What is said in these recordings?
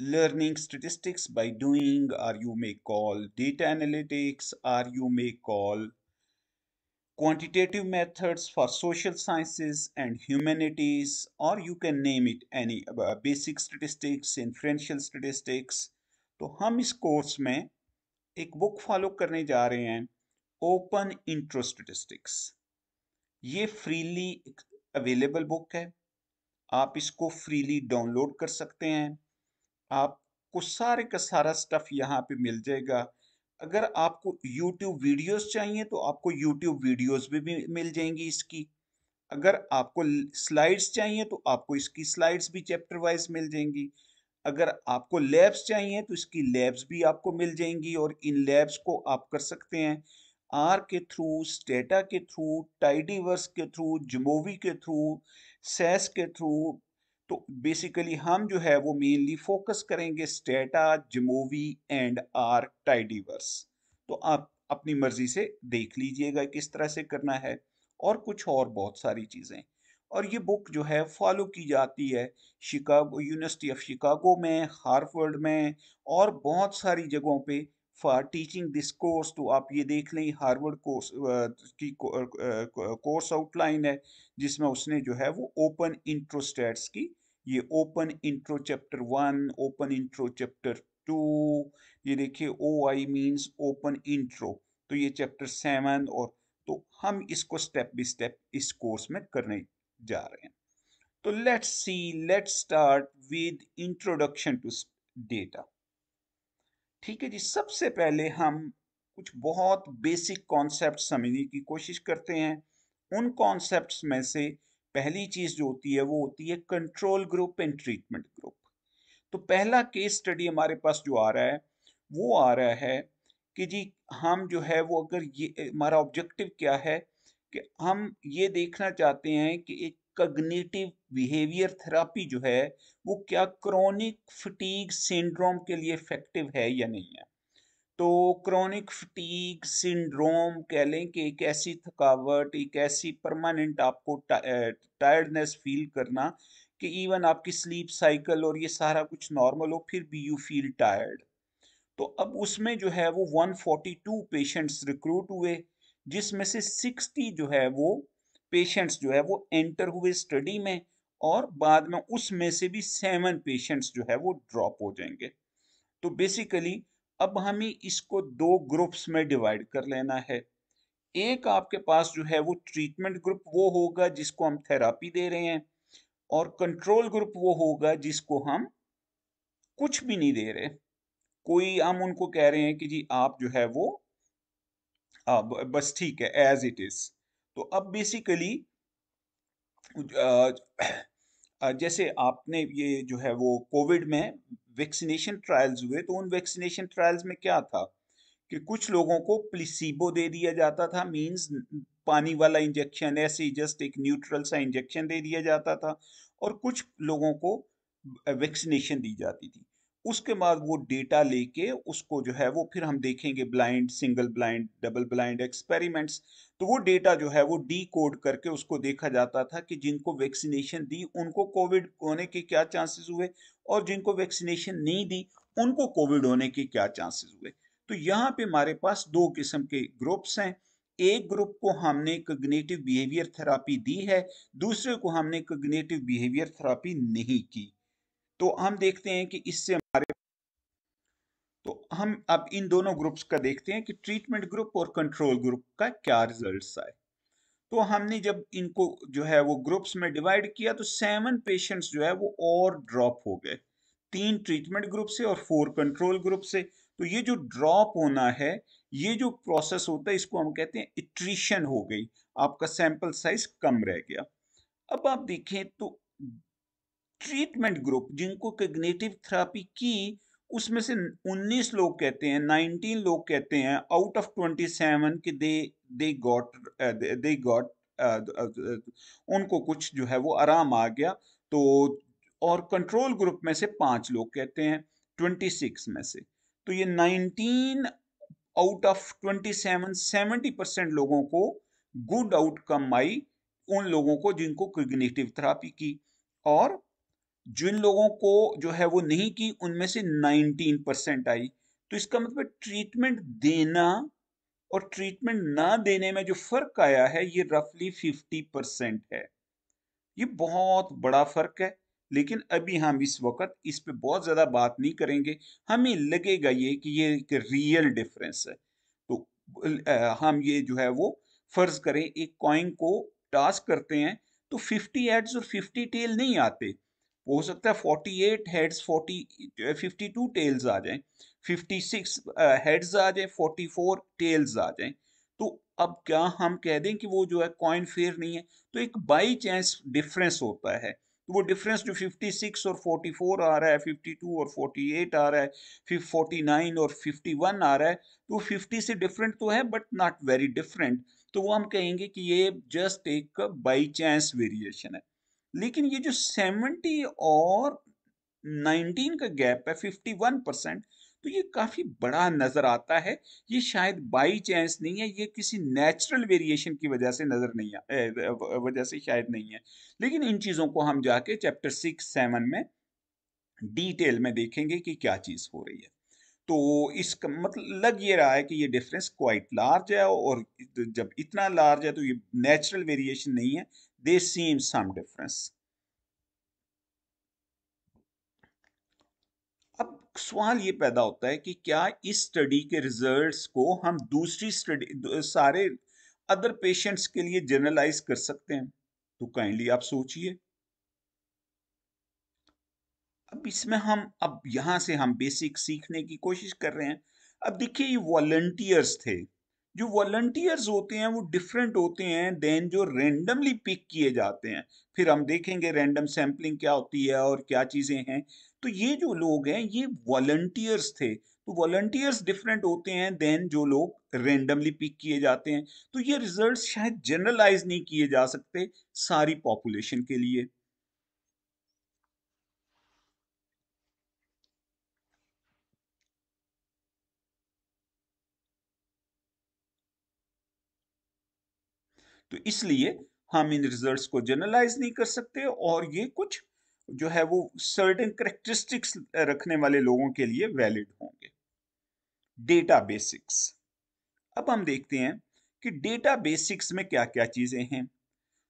learning statistics by doing or you may call data analytics or you may call quantitative methods for social sciences and humanities or you can name it any basic statistics inferential statistics तो हम इस course में एक book follow करने जा रहे हैं open intro statistics ये फ्रीली अवेलेबल बुक है आप इसको फ्रीली डाउनलोड कर सकते हैं आपको सारे का सारा स्टफ़ यहाँ पे मिल जाएगा अगर आपको YouTube वीडियोस चाहिए तो आपको YouTube वीडियोस भी मिल जाएंगी इसकी अगर आपको स्लाइड्स चाहिए तो आपको इसकी स्लाइड्स भी चैप्टर वाइज मिल जाएंगी अगर आपको लैब्स चाहिए तो इसकी लैब्स भी आपको मिल जाएंगी और इन लैब्स को आप कर सकते हैं आर के थ्रू स्टेटा के थ्रू टाइडीवर्स के थ्रू जमोवी के थ्रू सेस के थ्रू तो बेसिकली हम जो है वो मेनली फोकस करेंगे Stata jamovi and R tidyverse तो आप अपनी मर्जी से देख लीजिएगा किस तरह से करना है और कुछ और बहुत सारी चीज़ें और ये बुक जो है फॉलो की जाती है शिकागो यूनिवर्सिटी ऑफ शिकागो में हार्वर्ड में और बहुत सारी जगहों पे फॉर टीचिंग दिस कोर्स तो आप ये देख लें हार्वर्ड कोर्स की कोर्स आउटलाइन है जिसमें उसने जो है वो ओपन इंट्रो स्टेट्स की ये open intro chapter one open intro chapter two ये देखिए O I means open intro तो ये चैप्टर सेवन और तो हम इसको स्टेप बाई स्टेप इस कोर्स में करने जा रहे हैं तो let's see let's start with introduction to data ठीक है जी सबसे पहले हम कुछ बहुत बेसिक कॉन्सेप्ट समझने की कोशिश करते हैं उन कॉन्सेप्ट में से पहली चीज़ जो होती है वो होती है control group and treatment group तो पहला केस स्टडी हमारे पास जो आ रहा है वो आ रहा है कि जी हम जो है वो अगर ये हमारा ऑब्जेक्टिव क्या है कि हम ये देखना चाहते हैं कि एक कग्निटिव बिहेवियर थेरापी जो है वो क्या क्रॉनिक फटीग सिंड्रोम के लिए इफेक्टिव है या नहीं है तो क्रॉनिक फटीग सिंड्रोम कह लें कि एक ऐसी थकावट एक ऐसी परमानेंट आपको टायर्डनेस फील करना कि इवन आपकी स्लीप साइकिल और ये सारा कुछ नॉर्मल हो फिर भी यू फील टायर्ड तो अब उसमें जो है वो 142 पेशेंट्स रिक्रूट हुए जिसमें से 60 जो है वो पेशेंट्स जो है वो एंटर हुए स्टडी में और बाद में उसमें से भी सेवन पेशेंट्स जो है वो ड्रॉप हो जाएंगे तो बेसिकली अब हमें इसको दो ग्रुप्स में डिवाइड कर लेना है एक आपके पास जो है वो ट्रीटमेंट ग्रुप वो होगा जिसको हम थेरापी दे रहे हैं और कंट्रोल ग्रुप वो होगा जिसको हम कुछ भी नहीं दे रहे कोई हम उनको कह रहे हैं कि जी आप जो है वो आ, बस ठीक है एज इट इज तो अब बेसिकली जैसे आपने ये जो है वो कोविड में वैक्सीनेशन ट्रायल्स हुए तो उन वैक्सीनेशन ट्रायल्स में क्या था कि कुछ लोगों को प्लीसीबो दे दिया जाता था मींस पानी वाला इंजेक्शन ऐसे ही जस्ट एक न्यूट्रल सा इंजेक्शन दे दिया जाता था और कुछ लोगों को वैक्सीनेशन दी जाती थी उसके बाद वो डेटा लेके उसको जो है वो फिर हम देखेंगे blind single blind double blind experiments तो वो डेटा जो है वो डी कोड करके उसको देखा जाता था कि जिनको वैक्सीनेशन दी उनको कोविड होने के क्या चांसेस हुए और जिनको वैक्सीनेशन नहीं दी उनको कोविड होने के क्या चांसेस हुए तो यहाँ पे हमारे पास दो किस्म के ग्रुप्स हैं एक ग्रुप को हमने कग्नेटिव बिहेवियर थेरापी दी है दूसरे को हमने कग्नेटिव बिहेवियर थेरापी नहीं की तो हम देखते हैं कि इससे तो हम अब इन दोनों ग्रुप्स का देखते हैं कि ट्रीटमेंट ग्रुप और कंट्रोल ग्रुप का क्या रिजल्ट आए तो हमने जब इनको जो है वो ग्रुप्स में डिवाइड किया तो सेवन पेशेंट्स जो है वो और ड्रॉप हो गए तीन ट्रीटमेंट ग्रुप से और फोर कंट्रोल ग्रुप से तो ये जो ड्रॉप होना है ये जो प्रोसेस होता है इसको हम कहते हैं इट्रीशन हो गई आपका सैंपल साइज कम रह गया अब आप देखें तो ट्रीटमेंट ग्रुप जिनको कग्नेटिव थेरापी की उसमें से 19 लोग कहते हैं 19 लोग कहते हैं आउट ऑफ 27 कि दे दे गॉट दे गॉट उनको कुछ जो है वो आराम आ गया तो और कंट्रोल ग्रुप में से पांच लोग कहते हैं 26 में से तो ये 19 आउट ऑफ 27 सेवेंटी परसेंट लोगों को गुड आउटकम आई उन लोगों को जिनको क्रिग्नेटिव थेरापी की और जिन लोगों को जो है वो नहीं की उनमें से 19 परसेंट आई तो इसका मतलब ट्रीटमेंट देना और ट्रीटमेंट ना देने में जो फर्क आया है ये रफली 50 परसेंट है ये बहुत बड़ा फर्क है लेकिन अभी हम इस वक्त इस पे बहुत ज़्यादा बात नहीं करेंगे हमें लगेगा ये कि ये एक रियल डिफरेंस है तो हम ये जो है वो फ़र्ज़ करें एक कॉइन को टास्क करते हैं तो 50 एड्स और 50 टेल नहीं आते हो सकता है forty eight heads forty fifty two tails आ जाएं फिफ्टी सिक्स हेड्स आ जाएं फोर्टी फोर टेल्स आ जाएं तो अब क्या हम कह दें कि वो जो है कॉइन फेयर नहीं है तो एक बाई चांस डिफरेंस होता है तो वो डिफरेंस जो 56 और 44 आ रहा है 52 और 48 आ रहा है फिर 49 और 51 आ रहा है तो 50 से डिफरेंट तो है बट नॉट वेरी डिफरेंट तो वो हम कहेंगे कि ये जस्ट एक बाई चांस वेरिएशन है लेकिन ये जो 70 और नाइनटीन का गैप है फिफ्टी वन परसेंट तो ये काफ़ी बड़ा नज़र आता है ये शायद बाई चांस नहीं है ये किसी नेचुरल वेरिएशन की वजह से नज़र नहीं है वजह से शायद नहीं है लेकिन इन चीज़ों को हम जाके चैप्टर सिक्स सेवन में डिटेल में देखेंगे कि क्या चीज़ हो रही है तो इसका मतलब लग ये रहा है कि ये डिफरेंस क्वाइट लार्ज है और जब इतना लार्ज है तो ये नेचुरल वेरिएशन नहीं है there seems some difference अब सवाल ये पैदा होता है कि क्या इस स्टडी के रिजल्ट्स को हम दूसरी स्टडी सारे अदर पेशेंट्स के लिए जनरलाइज कर सकते हैं तो काइंडली आप सोचिए अब इसमें हम अब यहां से हम बेसिक सीखने की कोशिश कर रहे हैं अब देखिए ये वॉलंटियर्स थे जो वॉल्टियर्स होते हैं वो डिफरेंट होते हैं देन जो रेंडमली पिक किए जाते हैं फिर हम देखेंगे रेंडम सैम्पलिंग क्या होती है और क्या चीज़ें हैं तो ये जो लोग हैं ये वॉल्टियर्स थे तो वॉल्टियर्स डिफरेंट होते हैं देन जो लोग रेंडमली पिक किए जाते हैं तो ये रिजल्ट शायद जनरलाइज नहीं किए जा सकते सारी पॉपुलेशन के लिए तो इसलिए हम इन रिजल्ट्स को जनरलाइज नहीं कर सकते और ये कुछ जो है वो सर्टेन करेक्टरिस्टिक्स रखने वाले लोगों के लिए वैलिड होंगे डेटा बेसिक्स अब हम देखते हैं कि डेटा बेसिक्स में क्या क्या चीज़ें हैं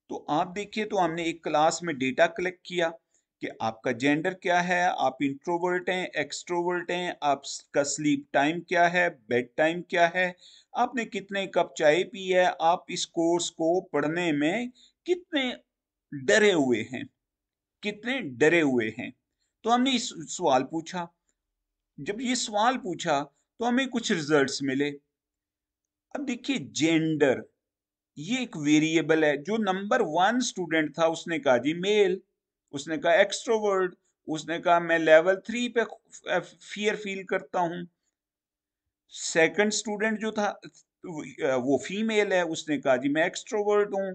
तो आप देखिए तो हमने एक क्लास में डेटा कलेक्ट किया कि आपका जेंडर क्या है आप इंट्रोवर्ट हैं एक्सट्रोवर्ट हैं आपका स्लीप टाइम क्या है बेड टाइम क्या है आपने कितने कप चाय पी है आप इस कोर्स को पढ़ने में कितने डरे हुए हैं कितने डरे हुए हैं तो हमने इस सवाल पूछा जब ये सवाल पूछा तो हमें कुछ रिजल्ट्स मिले अब देखिए जेंडर ये एक वेरिएबल है जो नंबर वन स्टूडेंट था उसने कहा जी मेल उसने कहा एक्सट्रोवर्ड उसने कहा मैं लेवल थ्री पे फियर फील करता हूं सेकंड स्टूडेंट जो था वो फीमेल है उसने कहा जी मैं एक्सट्रोवर्ड हूं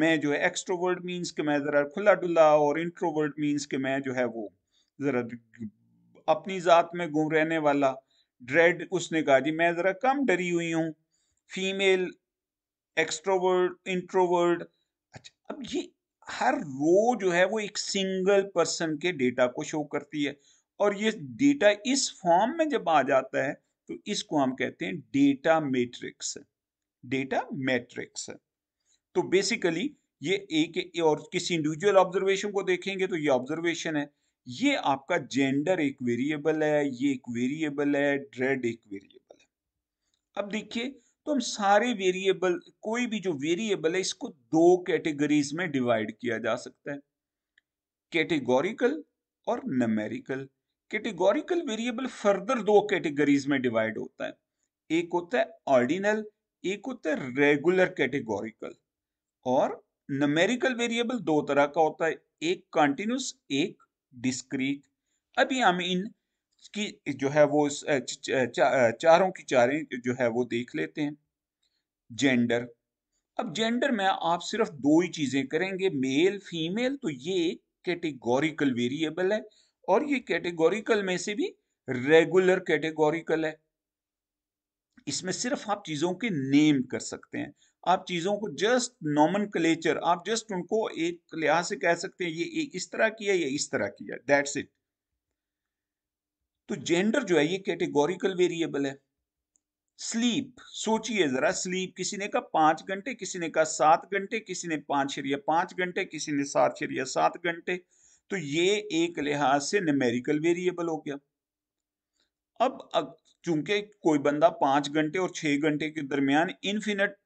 मैं जो है एक्सट्रोवर्ड मींस कि मैं ज़रा खुला डुला और इंट्रोवर्ड मींस कि मैं जो है वो ज़रा अपनी ज़ात में गुम रहने वाला ड्रेड उसने कहा जी मैं ज़रा कम डरी हुई हूँ फीमेल एक्सट्रोवर्ड इंट्रोवर्ड अच्छा अब ये हर रो जो है वो एक सिंगल पर्सन के डेटा को शो करती है और ये डेटा इस फॉर्म में जब आ जाता है तो इसको हम कहते हैं डेटा मैट्रिक्स डेटा मैट्रिक्स तो बेसिकली ये एक और किसी इंडिविजुअल ऑब्जर्वेशन को देखेंगे तो ये ऑब्जर्वेशन है ये आपका जेंडर एक वेरिएबल है ये एक वेरिएबल है ड्रेड एक वेरिएबल है अब देखिए तो हम सारे वेरिएबल कोई भी जो वेरिएबल है इसको दो कैटेगरीज में डिवाइड किया जा सकता है कैटेगोरिकल और नमेरिकल कैटेगोरिकल वेरिएबल फर्दर दो कैटेगरीज में डिवाइड होता है एक होता है ऑर्डिनल एक होता है रेगुलर कैटेगोरिकल और नमेरिकल वेरिएबल दो तरह का होता है एक कॉन्टिन्यूस एक डिस्क्रीट अभी हम इन की जो है वो चारों की चारें जो है वो देख लेते हैं जेंडर अब जेंडर में आप सिर्फ दो ही चीज़ें करेंगे मेल फीमेल तो ये कैटेगोरिकल वेरिएबल है और ये कैटेगोरिकल में से भी रेगुलर कैटेगोरिकल है इसमें सिर्फ आप चीज़ों के नेम कर सकते हैं आप चीज़ों को जस्ट नॉमन आप जस्ट उनको एक लिहाज से कह सकते हैं ये इस तरह की है या इस तरह की है दैट्स इट तो जेंडर जो है ये कैटेगोरिकल वेरिएबल है स्लीप सोचिए जरा स्लीप किसी ने कहा पांच घंटे किसी ने कहा सात घंटे किसी ने पांच शरिया पांच घंटे किसी ने सात शरिया सात घंटे तो ये एक लिहाज से नमेरिकल वेरिएबल हो गया अब, चूंकि कोई बंदा पांच घंटे और छह घंटे के दरमियान इनफिनिट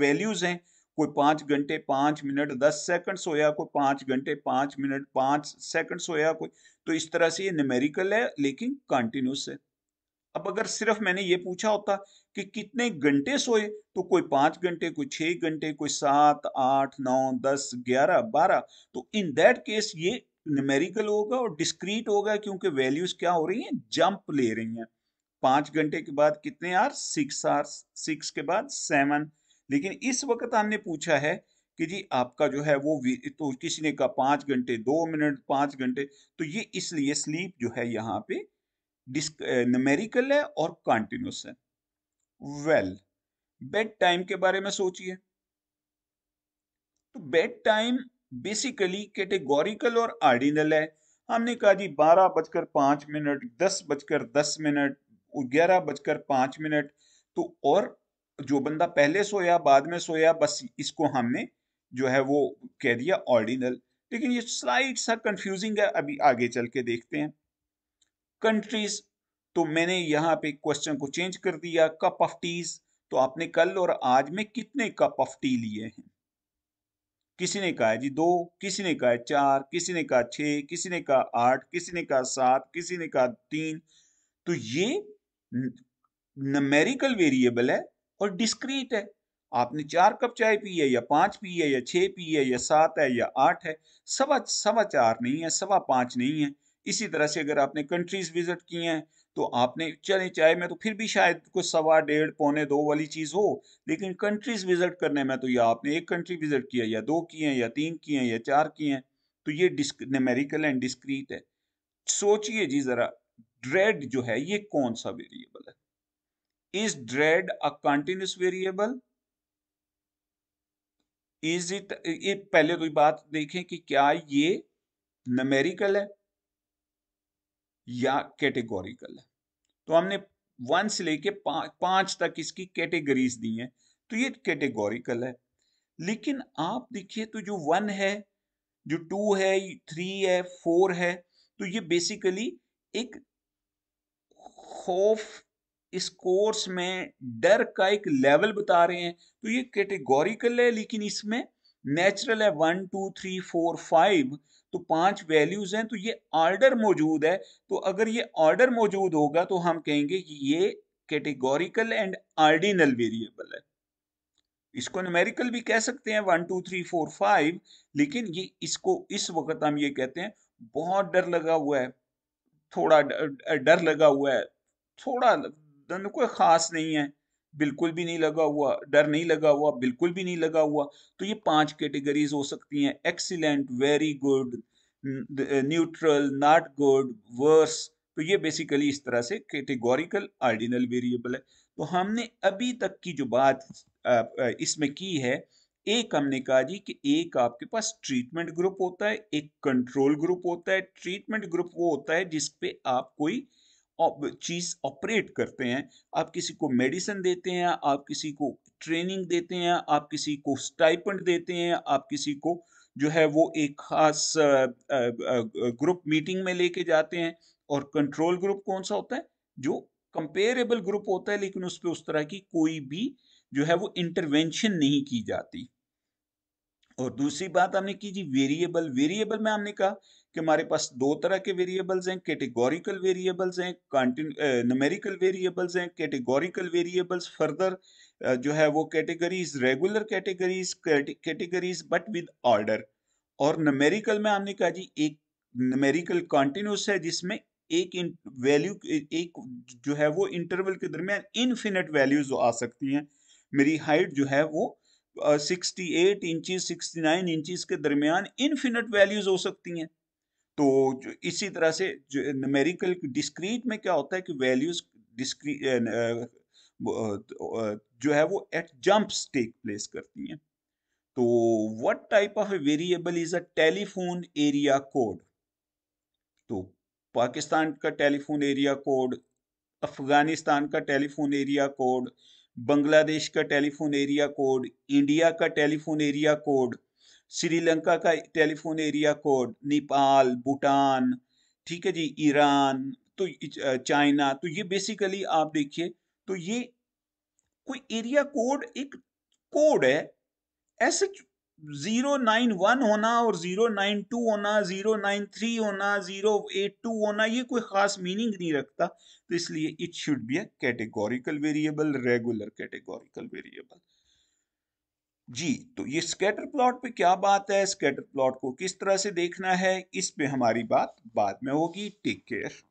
वैल्यूज हैं कोई पाँच घंटे पाँच मिनट दस सेकंड सोया कोई पाँच घंटे पाँच मिनट पाँच सेकंड सोया कोई तो इस तरह से ये न्यूमेरिकल है लेकिन कंटिन्यूस है अब अगर सिर्फ मैंने ये पूछा होता कि कितने घंटे सोए तो कोई पाँच घंटे कोई छः घंटे कोई सात आठ नौ दस ग्यारह बारह तो इन दैट केस ये न्यूमेरिकल होगा और डिस्क्रीट होगा क्योंकि वैल्यूज क्या हो रही हैं जंप ले रही हैं पाँच घंटे के बाद कितने आर सिक्स आर सिक्स के बाद सेवन लेकिन इस वक्त आपने पूछा है कि जी आपका जो है वो तो किसी ने कहा पाँच घंटे दो मिनट पाँच घंटे तो ये इसलिए स्लीप जो है यहाँ पे डिस्क नमेरिकल है और कॉन्टिन्यूस है वेल बेड टाइम के बारे में सोचिए तो बेड टाइम बेसिकली कैटेगोरिकल और आर्डिनल है हमने कहा जी बारह बजकर पांच मिनट दस बजकर दस मिनट ग्यारह बजकर पांच मिनट तो और जो बंदा पहले सोया बाद में सोया बस इसको हमने जो है वो कह दिया ऑर्डिनल लेकिन ये स्लाइड सा कंफ्यूजिंग है अभी आगे चल के देखते हैं कंट्रीज तो मैंने यहाँ पे क्वेश्चन को चेंज कर दिया कप ऑफ टीज तो आपने कल और आज में कितने कप ऑफ टी लिए हैं किसी ने कहा जी दो किसी ने कहा चार किसी ने कहा छ किसी ने कहा आठ किसी ने कहा सात किसी ने कहा तीन तो ये नमेरिकल वेरिएबल है और डिस्क्रीट है आपने चार कप चाय पी है या पाँच पी है या छः पी है या सात है या आठ है सवा सवा चार नहीं है सवा पाँच नहीं है इसी तरह से अगर आपने कंट्रीज विजिट की हैं तो आपने चले चाय में तो फिर भी शायद कुछ सवा डेढ़ पौने दो वाली चीज़ हो लेकिन कंट्रीज विजिट करने में तो या आपने एक कंट्री विजिट किया या दो किए हैं या तीन किए हैं या चार किए हैं तो ये डिस्क नमेरिकल एंड डिस्क्रीट है सोचिए जी ज़रा ड्रेड जो है ये कौन सा वेरिएबल है Is dread a continuous variable is it ये पहले कोई तो बात देखें कि क्या ये नमेरिकल है या कैटेगोरिकल है तो हमने वन से लेके पांच तक इसकी कैटेगरीज दी हैं तो ये कैटेगोरिकल है लेकिन आप देखिए तो जो वन है जो टू है थ्री है फोर है तो ये बेसिकली एक खौफ इस कोर्स में डर का एक लेवल बता रहे हैं तो ये कैटेगोरिकल है लेकिन इसमें नेचुरल है one two three four five तो पांच वैल्यूज हैं तो ये ऑर्डर मौजूद है तो अगर ये ऑर्डर मौजूद होगा तो हम कहेंगे कि ये कैटेगोरिकल एंड ऑर्डिनल वेरिएबल है इसको न्यूमेरिकल भी कह सकते हैं one two three four five लेकिन ये इसको इस वक्त हम ये कहते हैं बहुत डर लगा हुआ है थोड़ा डर लगा हुआ है थोड़ा दोनों तो कोई ख़ास नहीं है बिल्कुल भी नहीं लगा हुआ डर नहीं लगा हुआ बिल्कुल भी नहीं लगा हुआ तो ये पांच कैटेगरीज हो सकती हैं excellent very good neutral not good worse तो ये बेसिकली इस तरह से कैटेगोरिकल आर्डिनल वेरिएबल है तो हमने अभी तक की जो बात इसमें की है एक हमने कहा जी कि एक आपके पास ट्रीटमेंट ग्रुप होता है एक कंट्रोल ग्रुप होता है ट्रीटमेंट ग्रुप वो होता है जिसपे आप कोई चीज़ ऑपरेट करते हैं आप किसी को मेडिसिन देते हैं आप किसी को ट्रेनिंग देते हैं आप किसी को स्टाइपेंड देते हैं आप किसी को जो है वो एक खास ग्रुप मीटिंग में लेके जाते हैं और कंट्रोल ग्रुप कौन सा होता है जो कंपेरेबल ग्रुप होता है लेकिन उस पर उस तरह की कोई भी जो है वो इंटरवेंशन नहीं की जाती और दूसरी बात हमने की जी वेरिएबल वेरिएबल में हमने कहा कि हमारे पास दो तरह के वेरिएबल्स हैं कैटेगोरिकल वेरिएबल्स हैं नमेरिकल वेरिएबल्स हैं कैटेगोरिकल वेरिएबल्स फर्दर जो है वो categories regular categories categories but with order और नमेरिकल में हमने कहा जी एक नमेरिकल कॉन्टिन्यूस है जिसमें एक वैल्यू एक जो है वो इंटरवल के दरमियान इनफिनिट वैल्यूज आ सकती हैं मेरी हाइट जो है वो sixty eight inches sixty nine inches के दरमियान इनफिनिट वैल्यूज हो सकती हैं तो इसी तरह से जो नमेरिकल डिस्क्रीट में क्या होता है कि वैल्यूज डिस्क्री जो है वो एट जंप्स टेक प्लेस करती हैं तो what type of variable is a telephone area code तो पाकिस्तान का टेलीफोन एरिया कोड अफगानिस्तान का टेलीफोन एरिया कोड बांग्लादेश का टेलीफोन एरिया कोड इंडिया का टेलीफोन एरिया कोड श्रीलंका का telephone area code Nepal Bhutan ठीक है जी ईरान तो चाइना तो ये बेसिकली आप देखिए तो ये कोई एरिया कोड एक कोड है ऐसे जीरो नाइन वन होना और जीरो नाइन टू होना जीरो नाइन थ्री होना जीरो एट टू होना ये कोई खास मीनिंग नहीं रखता तो इसलिए it should be a categorical variable regular categorical variable जी तो ये स्केटर प्लॉट पे क्या बात है स्केटर प्लॉट को किस तरह से देखना है इस पे हमारी बात बाद में होगी टेक केयर